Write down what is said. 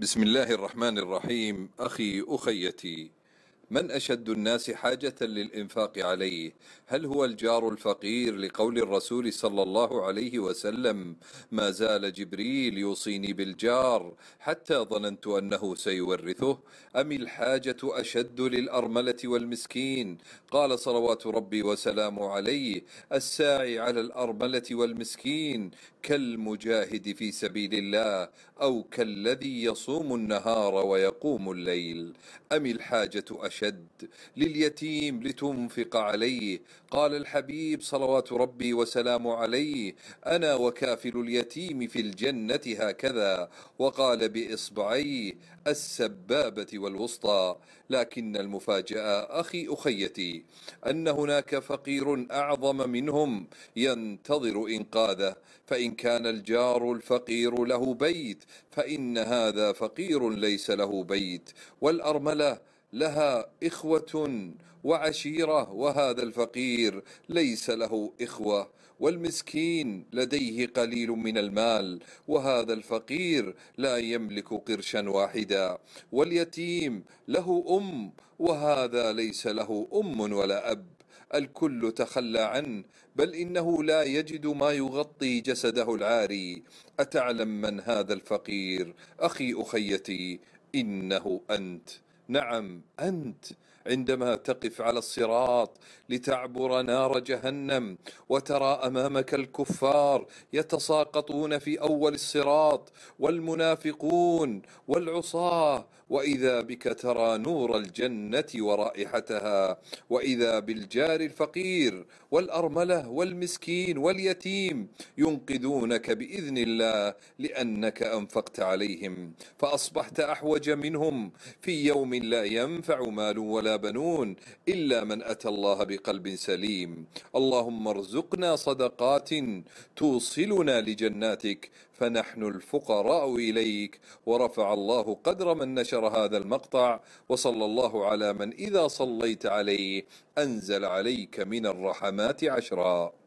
بسم الله الرحمن الرحيم أخي أخيتي من أشد الناس حاجة للإنفاق عليه هل هو الجار الفقير لقول الرسول صلى الله عليه وسلم ما زال جبريل يوصيني بالجار حتى ظننت أنه سيورثه أم الحاجة أشد للأرملة والمسكين قال صلوات ربي وسلامه عليه الساعي على الأرملة والمسكين كالمجاهد في سبيل الله أو كالذي يصوم النهار ويقوم الليل أم الحاجة أشد أشد لليتيم لتنفق عليه قال الحبيب صلوات ربي وسلام عليه أنا وكافل اليتيم في الجنة هكذا وقال بإصبعيه السبابة والوسطى لكن المفاجأة أخي أخيتي أن هناك فقير أعظم منهم ينتظر إنقاذه فإن كان الجار الفقير له بيت فإن هذا فقير ليس له بيت والأرملة لها إخوة وعشيرة وهذا الفقير ليس له إخوة والمسكين لديه قليل من المال وهذا الفقير لا يملك قرشا واحدا واليتيم له أم وهذا ليس له أم ولا أب الكل تخلى عنه بل انه لا يجد ما يغطي جسده العاري اتعلم من هذا الفقير اخي اخيتي انه انت نعم انت عندما تقف على الصراط لتعبر نار جهنم وترى امامك الكفار يتساقطون في اول الصراط والمنافقون والعصاه واذا بك ترى نور الجنه ورائحتها واذا بالجار الفقير والارمله والمسكين واليتيم ينقذونك باذن الله لانك انفقت عليهم فاصبحت احوج منهم في يوم لا ينفع مال ولا بنون الا من اتى الله بقلب سليم اللهم ارزقنا صدقات توصلنا لجناتك فنحن الفقراء إليك ورفع الله قدر من نشر هذا المقطع وصلى الله على من إذا صليت عليه أنزل عليك من الرحمات عشرًا